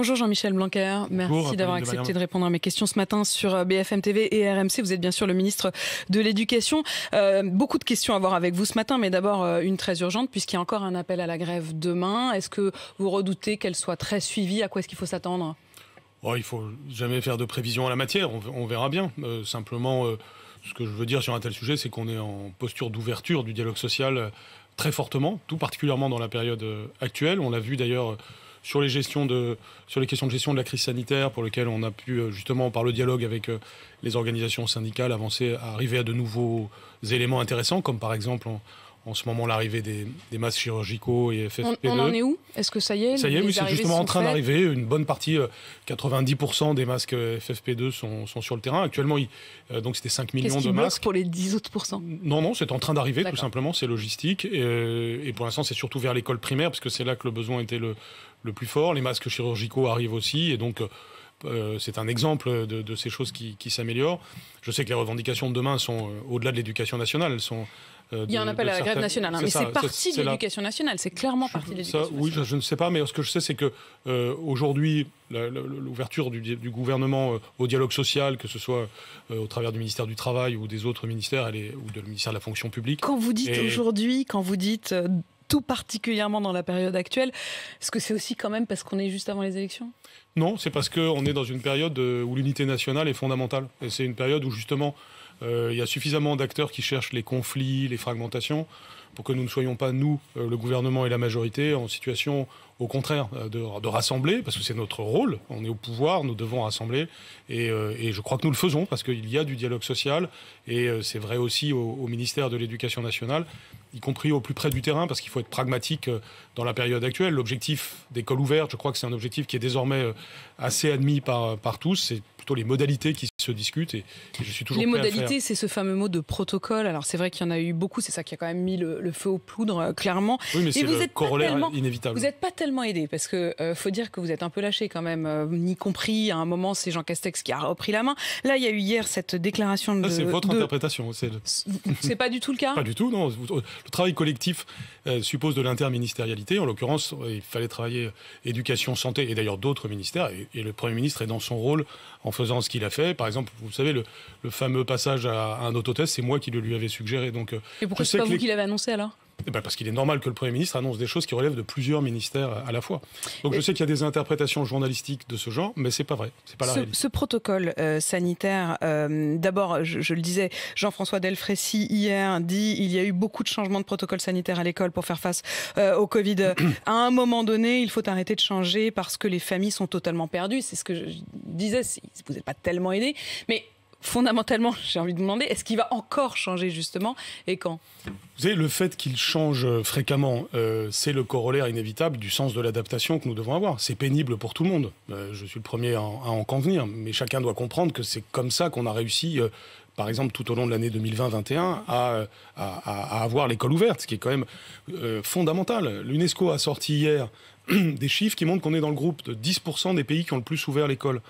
Bonjour Jean-Michel Blanquer, merci d'avoir accepté de, répondre à mes questions ce matin sur euh, BFM TV et RMC. Vous êtes bien sûr le ministre de l'Éducation. Euh, beaucoup de questions à voir avec vous ce matin, mais d'abord euh, une très urgente puisqu'il y a encore un appel à la grève demain. Est-ce que vous redoutez qu'elle soit très suivie À quoi est-ce qu'il faut s'attendre oh, Il faut jamais faire de prévision à la matière, on, verra bien. simplement, ce que je veux dire sur un tel sujet, c'est qu'on est en posture d'ouverture du dialogue social très fortement, tout particulièrement dans la période actuelle. On l'a vu d'ailleurs sur les, gestions de, sur les questions de gestion de la crise sanitaire, pour lequel on a pu, euh, justement, par le dialogue avec euh, les organisations syndicales, avancer, arriver à de nouveaux éléments intéressants, comme par exemple en, ce moment l'arrivée des, masques chirurgicaux et FFP2. E. On, en est où Est-ce que ça y est Ça y est, oui, c'est justement en train d'arriver. Une bonne partie, 90% euh, des masques FFP2 e sont, sont, sur le terrain. Actuellement, donc c'était 5 millions de masques. pour les 10 autres Non, non, c'est en train d'arriver, tout simplement. C'est logistique. Et, et pour l'instant, c'est surtout vers l'école primaire, parce que c'est là que le besoin était le, le plus fort. Les masques chirurgicaux arrivent aussi. Et donc, euh, euh, c'est un exemple de, ces choses qui, s'améliorent. Je sais que les revendications de demain sont euh, au-delà de l'éducation nationale. Elles sont, Il y a un appel à la grève nationale, hein, mais c'est partie de l'éducation nationale. C'est clairement partie de l'éducation nationale. Oui, je, ne sais pas, mais ce que je sais, c'est que aujourd'hui, l'ouverture du, gouvernement au dialogue social, que ce soit au travers du ministère du Travail ou des autres ministères, elle ou du ministère de la fonction publique. Quand vous dites aujourd'hui, quand vous dites tout particulièrement dans la période actuelle Est-ce que c'est aussi quand même parce qu'on est juste avant les élections Non, c'est parce qu'on est dans une période euh, où l'unité nationale est fondamentale. Et c'est une période où justement, euh, il y a suffisamment d'acteurs qui cherchent les conflits, les fragmentations pour que nous ne soyons pas, nous, euh, le gouvernement et la majorité, en situation, au contraire, euh, de, rassembler, parce que c'est notre rôle, on est au pouvoir, nous devons rassembler, et, euh, je crois que nous le faisons, parce qu'il y a du dialogue social, et c'est vrai aussi au, ministère de l'Éducation nationale, y compris au plus près du terrain, parce qu'il faut être pragmatique dans la période actuelle. L'objectif d'école ouverte, je crois que c'est un objectif qui est désormais assez admis par, par tous, c'est plutôt les modalités qui se discute et, je suis toujours Les modalités, c'est ce fameux mot de protocole. Alors c'est vrai qu'il y en a eu beaucoup, c'est ça qui a quand même mis le, feu aux poudres, euh, clairement. Oui, mais c'est corollaire inévitable. Vous n'êtes pas tellement aidé parce que euh, faut dire que vous êtes un peu lâché quand même, ni euh, compris. À un moment, c'est Jean Castex qui a repris la main. Là, il y a eu hier cette déclaration ah, de. C'est votre interprétation. C'est pas du tout le cas. Pas du tout, non. Le travail collectif suppose de l'interministérialité. En l'occurrence, il fallait travailler éducation, santé et d'ailleurs d'autres ministères. Et, le Premier ministre est dans son rôle en faisant ce qu'il a fait. Par exemple, vous savez, le, fameux passage à, un autotest, c'est moi qui le lui avais suggéré. Donc, euh, et pourquoi c'est pas vous qui l'avez annoncé alors eh ben, parce qu'il est normal que le Premier ministre annonce des choses qui relèvent de plusieurs ministères à la fois. Donc je sais qu'il y a des interprétations journalistiques de ce genre, mais c'est pas vrai. C'est pas la ce, réalité. ce protocole euh, sanitaire, euh, d'abord, je, le disais, Jean-François Delfrécy hier dit qu'il y a eu beaucoup de changements de protocole sanitaire à l'école pour faire face euh, au Covid. à un moment donné, il faut arrêter de changer parce que les familles sont totalement perdues. C'est ce que je disais. Vous n'êtes pas tellement aidé, mais fondamentalement, j'ai envie de demander, est-ce qu'il va encore changer justement et quand Vous savez, le fait qu'il change euh, fréquemment, euh, c'est le corollaire inévitable du sens de l'adaptation que nous devons avoir. C'est pénible pour tout le monde. Euh, je suis le premier à, en convenir, mais chacun doit comprendre que c'est comme ça qu'on a réussi par exemple, tout au long de l'année 2020-2021, à, avoir l'école ouverte, ce qui est quand même euh, fondamental. L'UNESCO a sorti hier des chiffres qui montrent qu'on est dans le groupe de 10% des pays qui ont le plus ouvert l'école.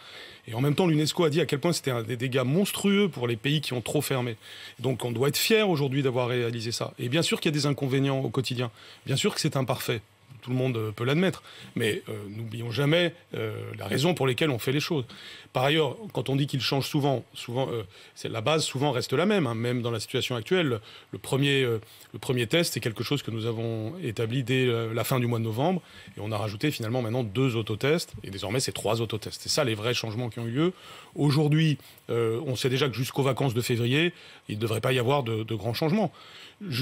Et en même temps, l'UNESCO a dit à quel point c'était des dégâts monstrueux pour les pays qui ont trop fermé. Donc on doit être fier aujourd'hui d'avoir réalisé ça. Et bien sûr qu'il y a des inconvénients au quotidien. Bien sûr que c'est imparfait tout le monde euh, peut l'admettre. Mais euh, n'oublions jamais euh, la raison pour laquelle on fait les choses. Par ailleurs, quand on dit qu'il change souvent, souvent c'est la base souvent reste la même, hein, même dans la situation actuelle. Le premier, le premier test, c'est quelque chose que nous avons établi dès la fin du mois de novembre, et on a rajouté finalement maintenant deux autotests, et désormais c'est trois autotests. C'est ça les vrais changements qui ont eu lieu. Aujourd'hui, on sait déjà que jusqu'aux vacances de février, il ne devrait pas y avoir de grands changements.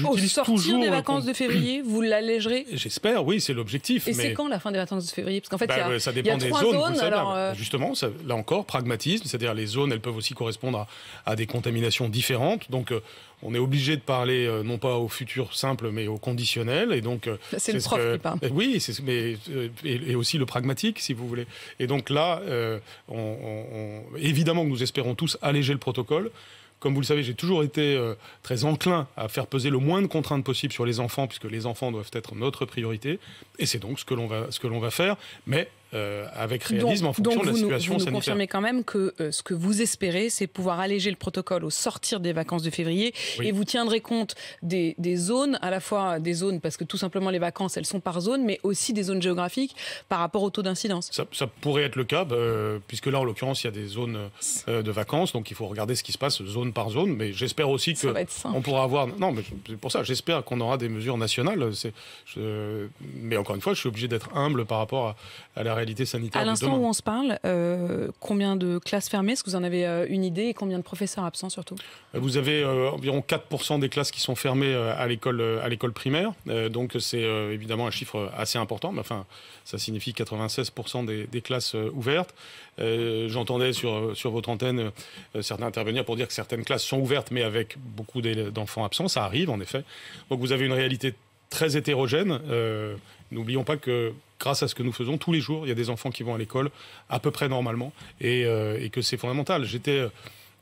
Au sortir des vacances de février, vous l'allégerez J'espère, oui, c'est l'objectif. Et c'est quand la fin des vacances de février Parce qu'en fait, bah, euh, ça dépend des zones. Euh, Justement, là encore, pragmatisme, c'est-à-dire les zones, elles peuvent aussi correspondre à, des contaminations différentes. Donc, euh, on est obligé de parler non pas au futur simple, mais au conditionnel. Et donc, bah, c'est le prof qui parle. Oui, mais et, aussi le pragmatique, si vous voulez. Et donc là, on, évidemment que nous espérons tous alléger le protocole. Comme vous le savez, j'ai toujours été euh, très enclin à faire peser le moins de contraintes possible sur les enfants, puisque les enfants doivent être notre priorité. Et c'est donc ce que l'on va, va faire. Mais euh, avec réalisme en fonction de la situation nous, vous confirmez quand même que euh, ce que vous espérez, c'est pouvoir alléger le protocole au sortir des vacances de février et vous tiendrez compte des, zones, à la fois des zones, parce que tout simplement les vacances, elles sont par zone, mais aussi des zones géographiques par rapport au taux d'incidence. Ça, pourrait être le cas, bah, euh, puisque là, en l'occurrence, il y a des zones de vacances, donc il faut regarder ce qui se passe zone par zone, mais j'espère aussi que on pourra avoir... Non, mais c'est pour ça, j'espère qu'on aura des mesures nationales. Mais encore une fois, je suis obligé d'être humble par rapport à, à la sanitaire. À l'instant où on se parle, euh, combien de classes fermées Est-ce que vous en avez euh, une idée Et combien de professeurs absents surtout euh, Vous avez environ 4% des classes qui sont fermées à l'école, à l'école primaire. donc c'est évidemment un chiffre assez important. Mais enfin, ça signifie 96% des, des, classes ouvertes. j'entendais sur, sur votre antenne certains intervenir pour dire que certaines classes sont ouvertes, mais avec beaucoup d'enfants absents. Ça arrive en effet. Donc vous avez une réalité très hétérogène. Euh, n'oublions pas que grâce à ce que nous faisons tous les jours, il y a des enfants qui vont à l'école à peu près normalement et, euh, que c'est fondamental. J'étais,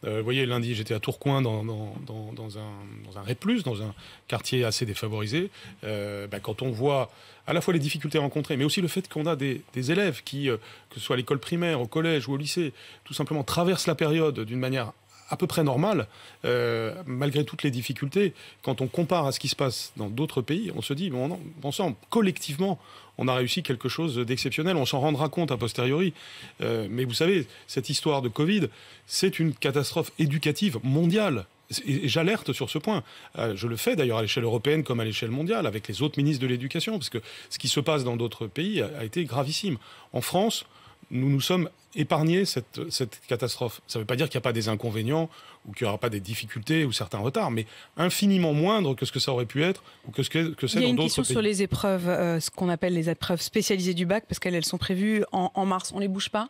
euh, vous voyez, lundi, j'étais à Tourcoing dans, dans, un, dans dans un quartier assez défavorisé. Ben, quand on voit à la fois les difficultés rencontrées, mais aussi le fait qu'on a des, des, élèves qui, que ce soit à l'école primaire, au collège ou au lycée, tout simplement traversent la période d'une manière à peu près normal, euh, malgré toutes les difficultés. Quand on compare à ce qui se passe dans d'autres pays, on se dit, bon, ensemble, collectivement, on a réussi quelque chose d'exceptionnel. On s'en rendra compte a posteriori. Euh, mais vous savez, cette histoire de Covid, c'est une catastrophe éducative mondiale. Et j'alerte sur ce point. Euh, je le fais d'ailleurs à l'échelle européenne comme à l'échelle mondiale avec les autres ministres de l'éducation, parce que ce qui se passe dans d'autres pays a été gravissime. En France, nous nous sommes épargnés cette, cette catastrophe. Ça ne veut pas dire qu'il n'y a pas des inconvénients ou qu'il n'y aura pas des difficultés ou certains retards, mais infiniment moindre que ce que ça aurait pu être ou que ce que, c'est dans d'autres pays. Il y a une question sur les épreuves, euh, ce qu'on appelle les épreuves spécialisées du bac, parce qu'elles sont prévues en, mars. On ne les bouge pas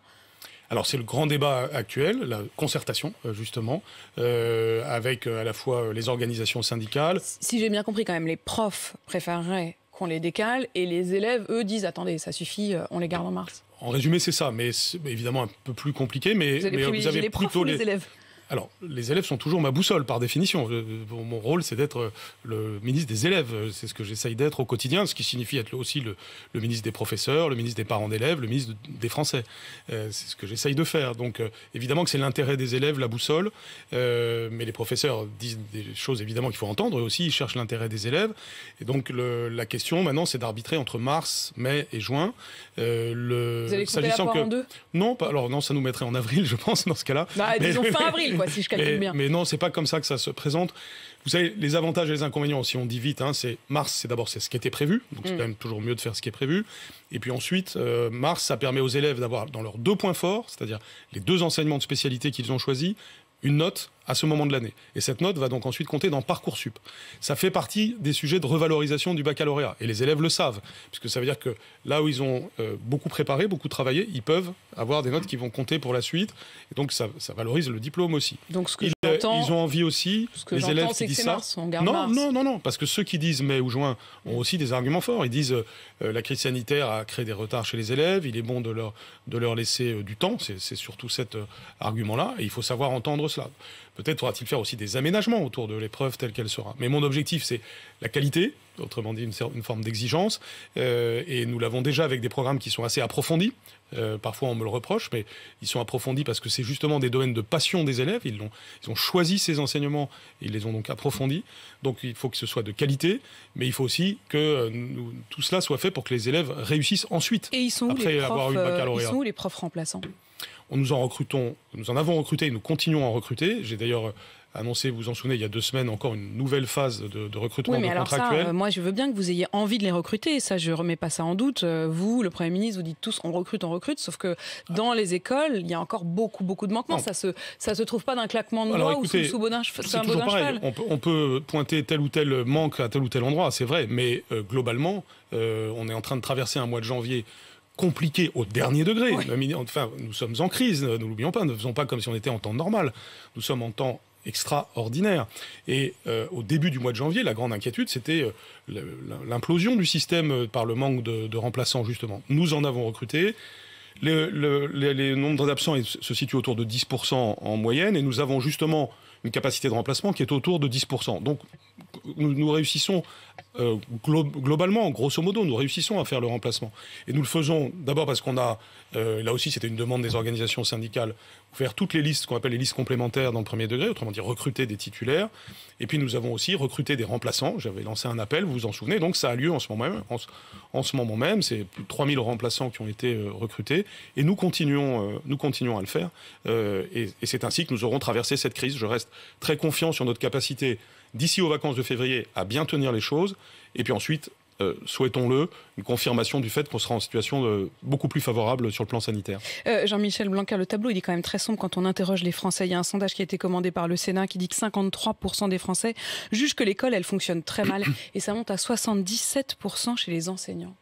alors c'est le grand débat actuel, la concertation euh, justement, euh, avec à la fois les organisations syndicales. Si j'ai bien compris quand même, les profs préféreraient qu'on les décale et les élèves, eux, disent attendez, ça suffit, on les garde en mars en résumé, c'est ça, mais évidemment un peu plus compliqué. Mais vous avez, plutôt les élèves. Alors, les élèves sont toujours ma boussole, par définition. Euh, mon rôle, c'est d'être euh, le ministre des élèves. Euh, c'est ce que j'essaye d'être au quotidien, ce qui signifie être aussi le, ministre des professeurs, le ministre des parents d'élèves, le ministre des Français. c'est ce que j'essaye de faire. Donc, évidemment que c'est l'intérêt des élèves, la boussole. mais les professeurs disent des choses, évidemment, qu'il faut entendre. et aussi, ils cherchent l'intérêt des élèves. Et donc, la question, maintenant, c'est d'arbitrer entre mars, mai et juin. le, Vous allez couper la que... deux Non, alors non, ça nous mettrait en avril, je pense, dans ce cas-là. Bah, Disons fin avril mais, bien. Mais non, c'est pas comme ça que ça se présente. Vous savez, les avantages et les inconvénients, si on dit vite, hein, c'est Mars, c'est d'abord c'est ce qui était prévu, donc c'est mm. quand même toujours mieux de faire ce qui est prévu. Et puis ensuite, euh, Mars, ça permet aux élèves d'avoir dans leurs deux points forts, c'est-à-dire les deux enseignements de spécialité qu'ils ont choisis, une note à ce moment de l'année. Et cette note va donc ensuite compter dans Parcoursup. Ça fait partie des sujets de revalorisation du baccalauréat. Et les élèves le savent, puisque ça veut dire que là où ils ont euh, beaucoup préparé, beaucoup travaillé, ils peuvent avoir des notes qui vont compter pour la suite. Et donc ça, ça valorise le diplôme aussi. Donc ce que ils, euh, ils ont envie aussi, ce que les élèves disent ça. non, non, non, non, parce que ceux qui disent mai ou juin ont aussi des arguments forts. Ils disent euh, la crise sanitaire a créé des retards chez les élèves, il est bon de leur, de leur laisser du temps. C'est surtout cet argument-là. Et il faut savoir entendre cela. Peut-être faudra-t-il faire aussi des aménagements autour de l'épreuve telle qu'elle sera. Mais mon objectif, c'est la qualité, autrement dit une, forme d'exigence, euh, et nous l'avons déjà avec des programmes qui sont assez approfondis. Euh, parfois, on me le reproche, mais ils sont approfondis parce que c'est justement des domaines de passion des élèves. Ils ont, choisi ces enseignements, ils les ont donc approfondis. Donc, il faut que ce soit de qualité, mais il faut aussi que euh, tout cela soit fait pour que les élèves réussissent ensuite. Et après avoir eu le baccalauréat. Ils sont les profs remplaçants nous en recrutons, nous en avons recruté et nous continuons à en recruter. J'ai d'ailleurs euh, annoncé, vous vous en souvenez, il y a deux semaines encore une nouvelle phase de, de recrutement oui, mais alors euh, moi, je veux bien que vous ayez envie de les recruter. Ça, je remets pas ça en doute. Euh, vous, le Premier ministre, vous dites tous on recrute, on recrute. Sauf que dans les écoles, il y a encore beaucoup, beaucoup de manquements. Ça se, ça se trouve pas d'un claquement de doigts ou sous, sous c'est un toujours pareil. On peut, on peut, pointer tel ou tel manque à tel ou tel endroit, c'est vrai. Mais globalement, on est en train de traverser un mois de janvier compliqué au dernier degré. Enfin, nous sommes en crise, ne l'oublions pas, ne faisons pas comme si on était en temps normal. Nous sommes en temps extraordinaire. Et euh, au début du mois de janvier, la grande inquiétude, c'était euh, l'implosion du système euh, par le manque de, remplaçants, justement. Nous en avons recruté. Le, le, les, nombres d'absents se situent autour de 10% en moyenne, et nous avons justement une capacité de remplacement qui est autour de 10%. Donc nous, nous réussissons euh, globalement, grosso modo, nous réussissons à faire le remplacement. Et nous le faisons d'abord parce qu'on a, euh, là aussi c'était une demande des organisations syndicales, ouvert toutes les listes qu'on appelle les listes complémentaires dans le premier degré, autrement dit recruter des titulaires. Et puis nous avons aussi recruté des remplaçants. J'avais lancé un appel, vous vous en souvenez, donc ça a lieu en ce moment même. En ce, moment même, c'est plus 3000 remplaçants qui ont été euh, recrutés. Et nous continuons, nous continuons à le faire. et, et c'est ainsi que nous aurons traversé cette crise. Je reste très confiant sur notre capacité d'ici aux vacances de février à bien tenir les choses. Et puis ensuite, euh, souhaitons-le, une confirmation du fait qu'on sera en situation euh, beaucoup plus favorable sur le plan sanitaire. Euh, Jean-Michel Blanquer, le tableau, est quand même très sombre quand on interroge les Français. Il y a un sondage qui a été commandé par le Sénat qui dit que 53% des Français jugent que l'école, elle fonctionne très mal et ça monte à 77% chez les enseignants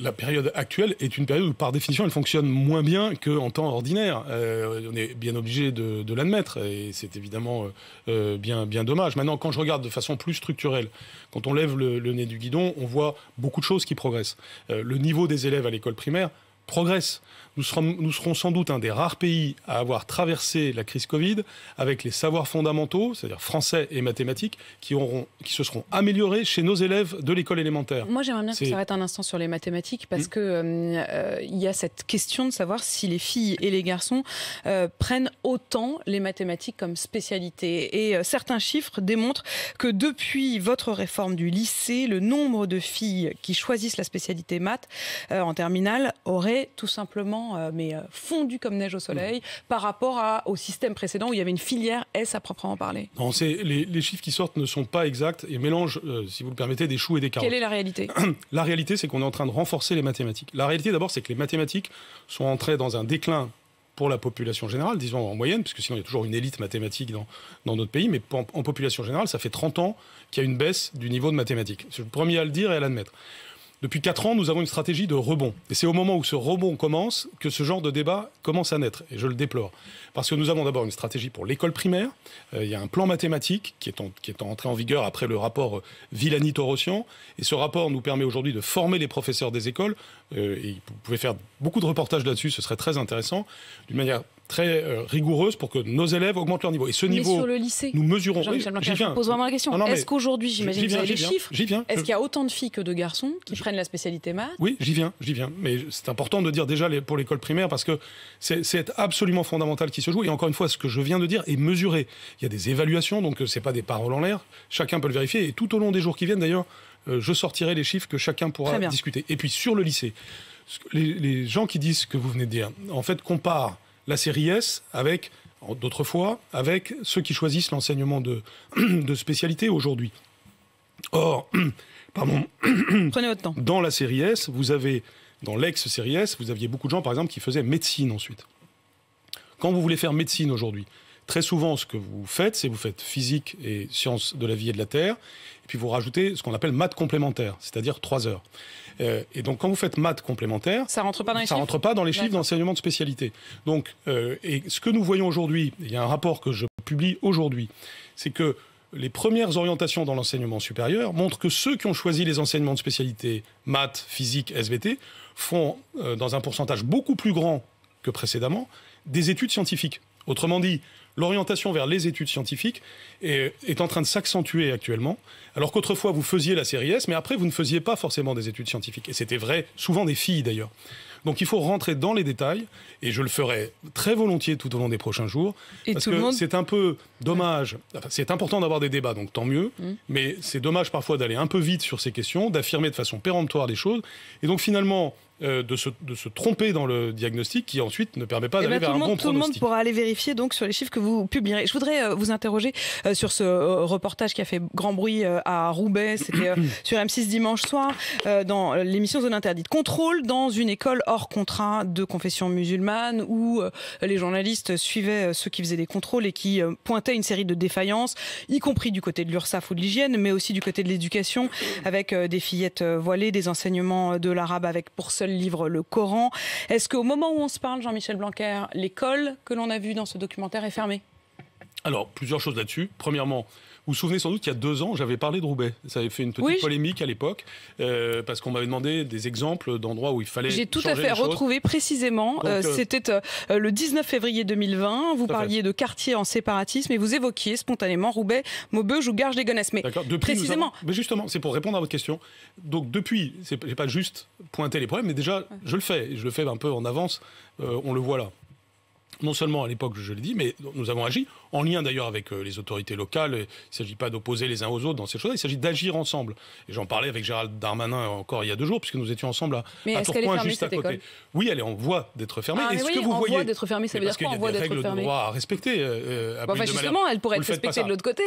la période actuelle est une période où, par définition, elle fonctionne moins bien qu'en temps ordinaire. Euh, on est bien obligé de, l'admettre, et c'est évidemment euh, euh, bien, dommage. Maintenant, quand je regarde de façon plus structurelle, quand on lève le, nez du guidon, on voit beaucoup de choses qui progressent. le niveau des élèves à l'école primaire progresse. Nous serons, nous serons, sans doute un des rares pays à avoir traversé la crise Covid avec les savoirs fondamentaux, c'est-à-dire français et mathématiques, qui, auront, qui se seront améliorés chez nos élèves de l'école élémentaire. Moi, j'aimerais bien qu'on s'arrête un instant sur les mathématiques parce mm. que qu'il euh, euh, y a cette question de savoir si les filles et les garçons euh, prennent autant les mathématiques comme spécialité. Et certains chiffres démontrent que depuis votre réforme du lycée, le nombre de filles qui choisissent la spécialité maths en terminale aurait tout simplement euh, mais euh, fondu comme neige au soleil mmh. par rapport à, au système précédent où il y avait une filière S à proprement parler. Non, les, les, chiffres qui sortent ne sont pas exacts et mélangent, euh, si vous le permettez, des choux et des carottes. Quelle est la réalité La réalité, c'est qu'on est en train de renforcer les mathématiques. La réalité, d'abord, c'est que les mathématiques sont entrées dans un déclin pour la population générale, disons en moyenne, puisque sinon il y a toujours une élite mathématique dans, dans notre pays, mais en, population générale, ça fait 30 ans qu'il y a une baisse du niveau de mathématiques. C'est le premier à le dire et à l'admettre. Depuis 4 ans, nous avons une stratégie de rebond. Et c'est au moment où ce rebond commence que ce genre de débat commence à naître. Et je le déplore. Parce que nous avons d'abord une stratégie pour l'école primaire. Euh, il y a un plan mathématique qui est, entré en vigueur après le rapport euh, Villani-Torossian. Et ce rapport nous permet aujourd'hui de former les professeurs des écoles. Euh, et vous pouvez faire beaucoup de reportages là-dessus, ce serait très intéressant. D'une manière très euh, rigoureuse pour que nos élèves augmentent leur niveau. Et ce niveau, le lycée, nous mesurons. pose vraiment la question. Est-ce qu'aujourd'hui, j'imagine que vous avez les chiffres Est-ce qu'il y a euh, autant de filles que de garçons qui prennent la spécialité maths Oui, j'y viens, j'y viens. Mais c'est important de dire déjà pour l'école primaire parce que c'est absolument fondamental qui se joue. Et encore une fois, ce que je viens de dire est mesuré. Il y a des évaluations, donc euh, c'est pas des paroles en l'air. Chacun peut le vérifier. Et tout au long des jours qui viennent, d'ailleurs, je sortirai les chiffres que chacun pourra discuter. Et puis sur le lycée, les, les gens qui disent ce que vous venez de dire, en fait, comparent la série S avec, d'autres fois, avec ceux qui choisissent l'enseignement de, spécialité aujourd'hui. Or, pardon, Prenez votre temps. dans la série S, vous avez, dans l'ex-série S, vous aviez beaucoup de gens, par exemple, qui faisaient médecine ensuite. Quand vous voulez faire médecine aujourd'hui, très souvent, ce que vous faites, c'est vous faites physique et sciences de la vie et de la terre, et puis vous rajoutez ce qu'on appelle maths complémentaires, c'est-à-dire trois heures. Euh, et donc, quand vous faites maths complémentaires, ça rentre pas dans les ça rentre pas dans les chiffres d'enseignement de spécialité. Donc, euh, et ce que nous voyons aujourd'hui, il y a un rapport que je publie aujourd'hui, c'est que les premières orientations dans l'enseignement supérieur montrent que ceux qui ont choisi les enseignements de spécialité maths, physique, SVT font, euh, dans un pourcentage beaucoup plus grand que précédemment, des études scientifiques. Autrement dit, l'orientation vers les études scientifiques est, est en train de s'accentuer actuellement, alors qu'autrefois vous faisiez la série S, mais après vous ne faisiez pas forcément des études scientifiques. Et c'était vrai, souvent des filles d'ailleurs. Donc il faut rentrer dans les détails, et je le ferai très volontiers tout au long des prochains jours, parce que c'est un peu dommage, c'est important d'avoir des débats, donc tant mieux, mmh. mais c'est dommage parfois d'aller un peu vite sur ces questions, d'affirmer de façon péremptoire les choses, et donc finalement euh, de, se, tromper dans le diagnostic qui ensuite ne permet pas eh d'aller ben, vers un bon pronostic. Tout le monde pourra aller vérifier donc sur les chiffres que vous publierez. Je voudrais euh, vous interroger euh, sur ce reportage qui a fait grand bruit à Roubaix, c'était sur M6 dimanche soir, dans l'émission Zone Interdite. Contrôle dans une école hors contrat de confession musulmane où les journalistes suivaient ceux qui faisaient des contrôles et qui pointaient une série de défaillances, y compris du côté de l'URSSAF ou de l'hygiène, mais aussi du côté de l'éducation, avec des fillettes voilées, des enseignements de l'arabe avec pour seul livre, le Coran. Est-ce qu'au moment où on se parle, Jean-Michel Blanquer, l'école que l'on a vue dans ce documentaire est fermée alors, plusieurs choses là-dessus. Premièrement, vous vous souvenez sans doute, qu'il y a deux ans, j'avais parlé de Roubaix. Ça avait fait une petite polémique à l'époque, euh, parce qu'on m'avait demandé des exemples d'endroits où il fallait. J'ai tout à fait retrouvé précisément. Euh, euh, c'était le 19 février 2020. Vous parliez de quartiers en séparatisme et vous évoquiez spontanément Roubaix, Maubeuge ou Garges-les-Gonesse. Mais précisément. Mais justement, c'est pour répondre à votre question. Donc depuis, n'ai pas juste pointé les problèmes, mais déjà, je le fais. Je le fais un peu en avance. on le voit là non seulement à l'époque, je l'ai dit, mais nous avons agi, en lien d'ailleurs avec euh, les autorités locales. Il ne s'agit pas d'opposer les uns aux autres dans ces choses il s'agit d'agir ensemble. Et j'en parlais avec Gérald Darmanin encore il y a deux jours, puisque nous étions ensemble à, à Tourcoing, juste à côté. Oui, elle est en voie d'être fermée. Ah, est-ce que vous en voyez... d'être fermée, ça veut dire quoi en voie d'être fermée règles de droit à respecter. Euh, euh, justement, elle pourrait être respectée de l'autre côté.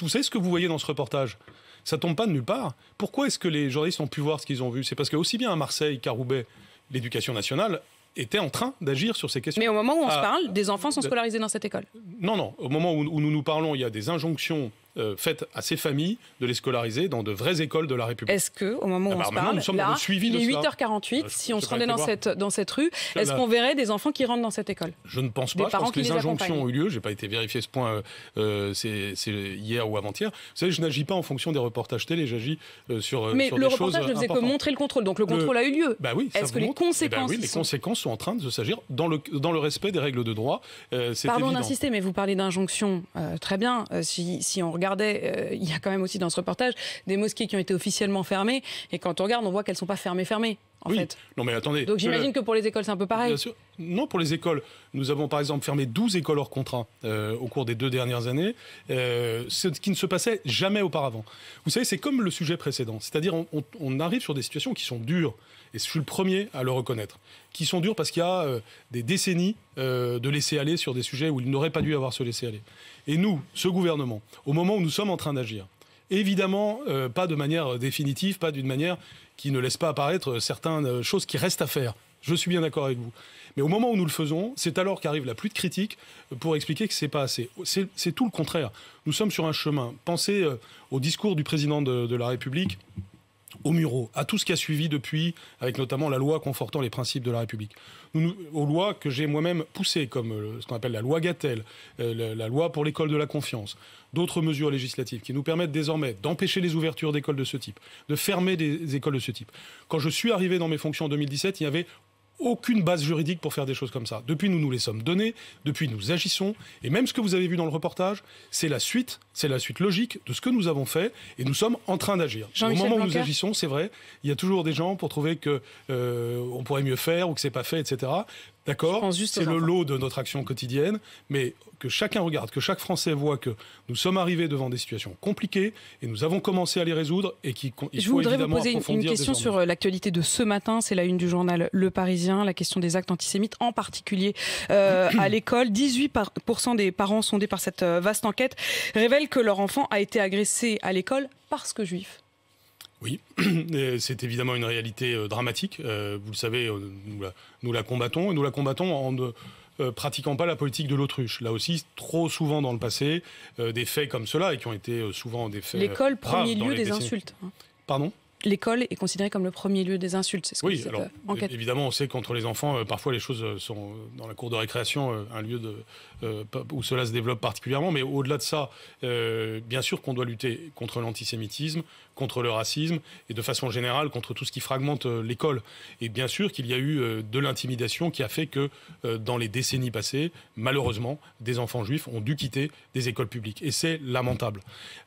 vous savez ce que vous voyez dans ce reportage ça tombe pas de nulle part. Pourquoi est-ce que les journalistes ont pu voir ce qu'ils ont vu C'est parce que aussi bien à Marseille qu'à Roubaix, l'éducation nationale était en train d'agir sur ces questions. Mais au moment où on se ah, parle, des enfants sont scolarisés dans cette école. Non, non. Au moment où nous nous parlons, il y a des injonctions euh, faites à ces familles de les scolariser dans de vraies écoles de la République. Est-ce que, au moment où on se parle, nous là, suivi il est 8h48, si on se rendait dans cette, dans cette rue, est-ce qu'on verrait des enfants qui rentrent dans cette école Je ne pense pas. je pense que les, injonctions ont eu lieu. J'ai pas été vérifié ce point euh, c'est hier ou avant-hier. Vous savez, je n'agis pas en fonction des reportages télé, j'agis euh, sur. Mais le reportage ne faisait que montrer le contrôle. Donc le contrôle a eu lieu. Bah oui, est-ce que les eh ben conséquences. les sont... conséquences sont en train de s'agir dans le, dans le respect des règles de droit. Pardon d'insister, mais vous parlez d'injonction. Très bien. Si on regarde euh, il y a quand même aussi dans ce reportage des mosquées qui ont été officiellement fermées. Et quand on regarde, on voit qu'elles ne sont pas fermées, fermées. En oui. fait. Non mais attendez. Donc j'imagine euh, que pour les écoles c'est un peu pareil. Non pour les écoles. Nous avons par exemple fermé 12 écoles hors contrat euh, au cours des deux dernières années, ce qui ne se passait jamais auparavant. Vous savez c'est comme le sujet précédent, c'est-à-dire on, arrive sur des situations qui sont dures. Et je suis le premier à le reconnaître. Qui sont durs parce qu'il y a euh, des décennies euh, de laisser aller sur des sujets où il n'aurait pas dû avoir se laisser aller. Et nous, ce gouvernement, au moment où nous sommes en train d'agir, évidemment euh, pas de manière définitive, pas d'une manière qui ne laisse pas apparaître certaines choses qui restent à faire. Je suis bien d'accord avec vous. Mais au moment où nous le faisons, c'est alors qu'arrive la plus de critiques pour expliquer que ce n'est pas assez. C'est tout le contraire. Nous sommes sur un chemin. Pensez au discours du président de la République au à tout ce qui a suivi depuis, avec notamment la loi confortant les principes de la République, aux lois que j'ai moi-même poussées, comme euh, ce qu'on appelle la loi Gatel, euh, la, loi pour l'école de la confiance, d'autres mesures législatives qui nous permettent désormais d'empêcher les ouvertures d'écoles de ce type, de fermer des écoles de ce type. Quand je suis arrivé dans mes fonctions en 2017, il y avait aucune base juridique pour faire des choses comme ça. Depuis, nous nous les sommes donnés, depuis, nous agissons, et même ce que vous avez vu dans le reportage, c'est la suite, c'est la suite logique de ce que nous avons fait, et nous sommes en train d'agir. Au moment où nous agissons, c'est vrai, il y a toujours des gens pour trouver que euh, on pourrait mieux faire ou que c'est pas fait, etc. D'accord C'est le lot de notre action quotidienne, mais que chacun regarde, que chaque Français voit que nous sommes arrivés devant des situations compliquées et nous avons commencé à les résoudre et qui Je voudrais vous poser une, question sur euh, l'actualité de ce matin, c'est la une du journal Le Parisien, la question des actes antisémites, en particulier euh, à l'école. 18% des parents sondés par cette euh, vaste enquête révèlent que leur enfant a été agressé à l'école parce que juif. Oui, c'est évidemment une réalité euh, dramatique. Euh, vous le savez, euh, nous la, combattons et nous la combattons en ne pratiquant pas la politique de l'autruche. Là aussi, trop souvent dans le passé, des faits comme cela et qui ont été souvent des faits. L'école, premier lieu des insultes. Hein. Pardon l'école est considérée comme le premier lieu des insultes. C'est ce oui, alors, euh, enquête. évidemment, on sait qu'entre les enfants, euh, parfois les choses euh, sont, dans la cour de récréation, un lieu où cela se développe particulièrement. Mais au-delà de ça, bien sûr qu'on doit lutter contre l'antisémitisme, contre le racisme et de façon générale contre tout ce qui fragmente l'école. Et bien sûr qu'il y a eu de l'intimidation qui a fait que dans les décennies passées, malheureusement, des enfants juifs ont dû quitter des écoles publiques. Et c'est lamentable.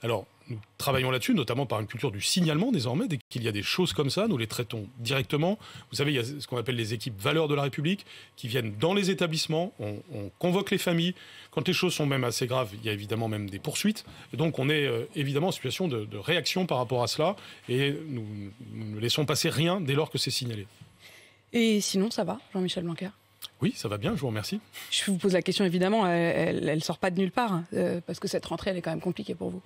Alors, nous travaillons là-dessus, notamment par une culture du signalement désormais. Dès qu'il y a des choses comme ça, nous les traitons directement. Vous savez, il y a ce qu'on appelle les équipes valeurs de la République qui viennent dans les établissements. On, convoque les familles. Quand les choses sont même assez graves, il y a évidemment même des poursuites. donc, on est euh, évidemment en situation de, réaction par rapport à cela. Et nous, ne laissons passer rien dès lors que c'est signalé. Et sinon, ça va, Jean-Michel Blanquer oui, ça va bien, je vous remercie. Je vous pose la question évidemment, elle ne sort pas de nulle part, hein, euh, parce que cette rentrée, elle est quand même compliquée pour vous.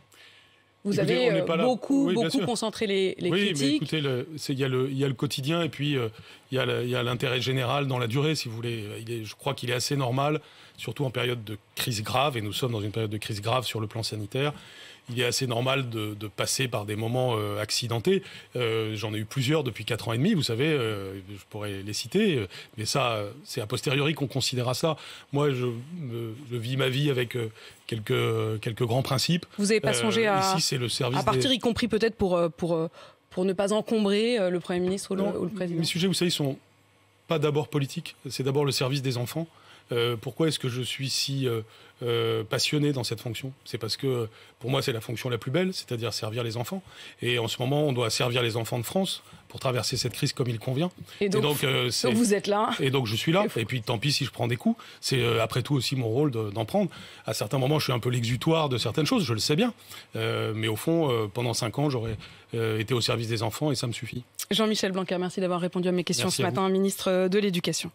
Vous eh avez euh, beaucoup, beaucoup concentré les, les oui, Mais écoutez, il y, a le, quotidien et puis euh, il y a l'intérêt général dans la durée, si vous voulez. je crois qu'il est assez normal, surtout en période de crise grave, et nous sommes dans une période de crise grave sur le plan sanitaire, il est assez normal de, passer par des moments euh, accidentés. Euh, j'en ai eu plusieurs depuis 4 ans et demi, vous savez, euh, je pourrais les citer, mais ça, c'est a posteriori qu'on considérera ça. Moi, je, vis ma vie avec quelques, quelques grands principes. Vous n'avez pas songé à, le service à partir, y compris peut-être pour, pour, pour ne pas encombrer le Premier ministre ou le, Président Mes sujets, vous savez, sont pas d'abord politiques, c'est d'abord le service des enfants. Euh, pourquoi est-ce que je suis si euh, euh, passionné dans cette fonction C'est parce que pour moi c'est la fonction la plus belle, c'est-à-dire servir les enfants. Et en ce moment on doit servir les enfants de France pour traverser cette crise comme il convient. Et donc, vous êtes là. Et donc je suis là. Et puis tant pis si je prends des coups. C'est après tout aussi mon rôle d'en prendre. À certains moments je suis un peu l'exutoire de certaines choses, je le sais bien. mais au fond pendant cinq ans j'aurais été au service des enfants et ça me suffit. Jean-Michel Blanquer, merci d'avoir répondu à mes questions ce matin, ministre de l'Éducation.